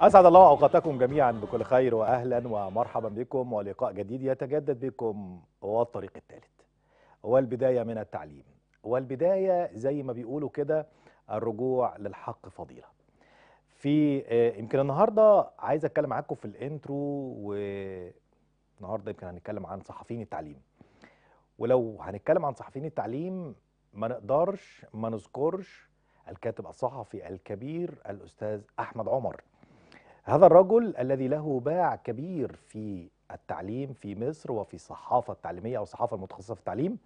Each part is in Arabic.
أسعد الله أوقاتكم جميعا بكل خير وأهلا ومرحبا بكم ولقاء جديد يتجدد بكم والطريق الثالث والبداية من التعليم والبداية زي ما بيقولوا كده الرجوع للحق فضيلة في آه، يمكن النهاردة عايز أتكلم معاكم في الانترو والنهاردة يمكن هنتكلم عن صحفيين التعليم ولو هنتكلم عن صحفيين التعليم ما نقدرش ما نذكرش الكاتب الصحفي الكبير الأستاذ أحمد عمر هذا الرجل الذي له باع كبير في التعليم في مصر وفي الصحافة التعليمية أو الصحافة المتخصصة في التعليم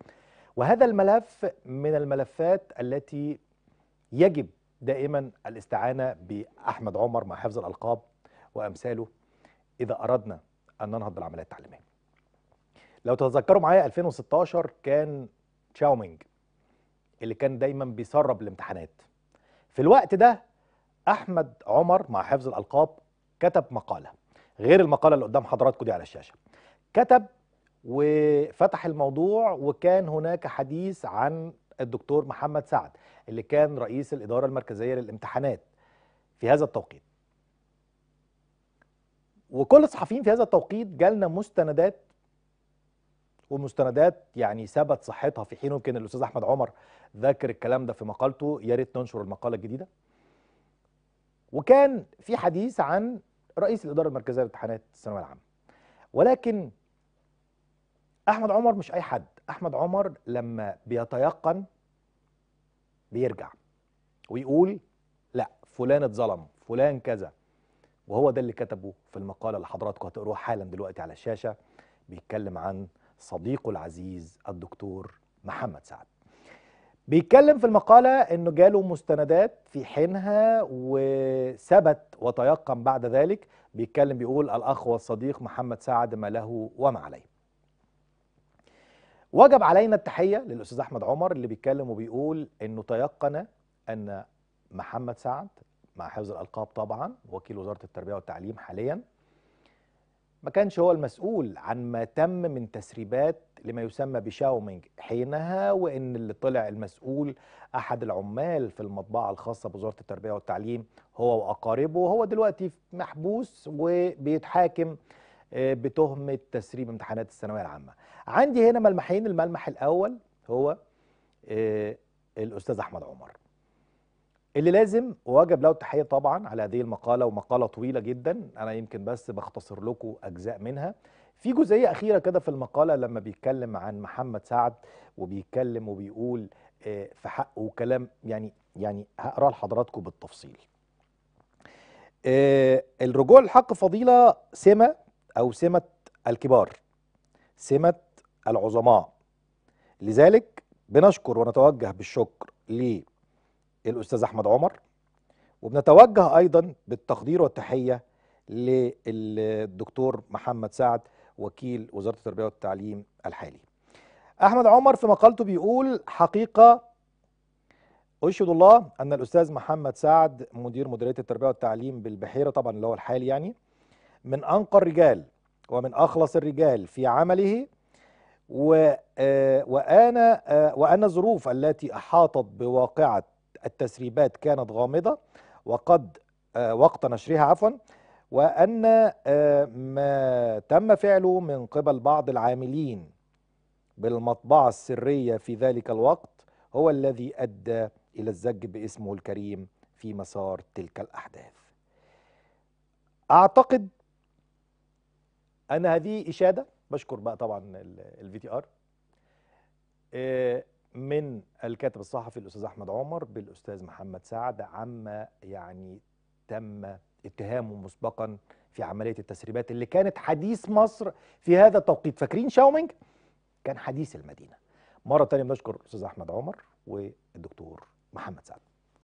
وهذا الملف من الملفات التي يجب دائما الاستعانة بأحمد عمر مع حفظ الألقاب وأمثاله إذا أردنا أن ننهض بالعملية التعليمية لو تتذكروا معايا 2016 كان تشاومينج اللي كان دايما بيسرب الامتحانات في الوقت ده احمد عمر مع حفظ الالقاب كتب مقاله غير المقاله اللي قدام حضراتكم دي على الشاشه كتب وفتح الموضوع وكان هناك حديث عن الدكتور محمد سعد اللي كان رئيس الاداره المركزيه للامتحانات في هذا التوقيت وكل الصحفيين في هذا التوقيت جالنا مستندات ومستندات يعني ثبت صحتها في حين يمكن الاستاذ احمد عمر ذاكر الكلام ده في مقالته يا ريت ننشر المقاله الجديده وكان في حديث عن رئيس الاداره المركزيه للامتحانات الثانويه العامه ولكن احمد عمر مش اي حد احمد عمر لما بيتيقن بيرجع ويقول لا فلان اتظلم فلان كذا وهو ده اللي كتبه في المقاله اللي حضراتكم هتقروها حالا دلوقتي على الشاشه بيتكلم عن صديقه العزيز الدكتور محمد سعد بيتكلم في المقالة انه جاله مستندات في حينها وثبت وتيقن بعد ذلك بيتكلم بيقول الاخ والصديق محمد سعد ما له وما عليه وجب علينا التحية للأستاذ أحمد عمر اللي بيتكلم وبيقول إنه تيقن أن محمد سعد مع حفظ الألقاب طبعا وكيل وزارة التربية والتعليم حاليا ما كانش هو المسؤول عن ما تم من تسريبات لما يسمى بشاومينج حينها وان اللي طلع المسؤول احد العمال في المطبعه الخاصه بوزاره التربيه والتعليم هو واقاربه وهو دلوقتي محبوس وبيتحاكم آه، بتهمه تسريب امتحانات الثانويه العامه. عندي هنا ملمحين، الملمح الاول هو آه، الاستاذ احمد عمر. اللي لازم وواجب له التحيه طبعا على هذه المقاله ومقاله طويله جدا انا يمكن بس بختصر لكم اجزاء منها في جزئيه اخيره كده في المقاله لما بيتكلم عن محمد سعد وبيتكلم وبيقول آه، في حقه وكلام يعني يعني هقراه لحضراتكم بالتفصيل آه، الرجوع للحق فضيله سمه او سمه الكبار سمه العظماء لذلك بنشكر ونتوجه بالشكر ليه الاستاذ احمد عمر وبنتوجه ايضا بالتقدير والتحيه للدكتور محمد سعد وكيل وزاره التربيه والتعليم الحالي. احمد عمر في مقالته بيقول حقيقه اشهد الله ان الاستاذ محمد سعد مدير مديريه التربيه والتعليم بالبحيره طبعا اللي هو الحالي يعني من انقى الرجال ومن اخلص الرجال في عمله و آه، وانا آه، وان الظروف التي احاطت بواقعه التسريبات كانت غامضة وقد آه، وقت نشرها عفوا وأن آه، ما تم فعله من قبل بعض العاملين بالمطبعة السرية في ذلك الوقت هو الذي أدى إلى الزج باسمه الكريم في مسار تلك الأحداث أعتقد أن هذه إشادة بشكر بقى طبعا الفي تي ار من الكاتب الصحفي الاستاذ احمد عمر بالاستاذ محمد سعد عما يعني تم اتهامه مسبقا في عمليه التسريبات اللي كانت حديث مصر في هذا التوقيت فاكرين شاومينج كان حديث المدينه مره ثانيه بنشكر الاستاذ احمد عمر والدكتور محمد سعد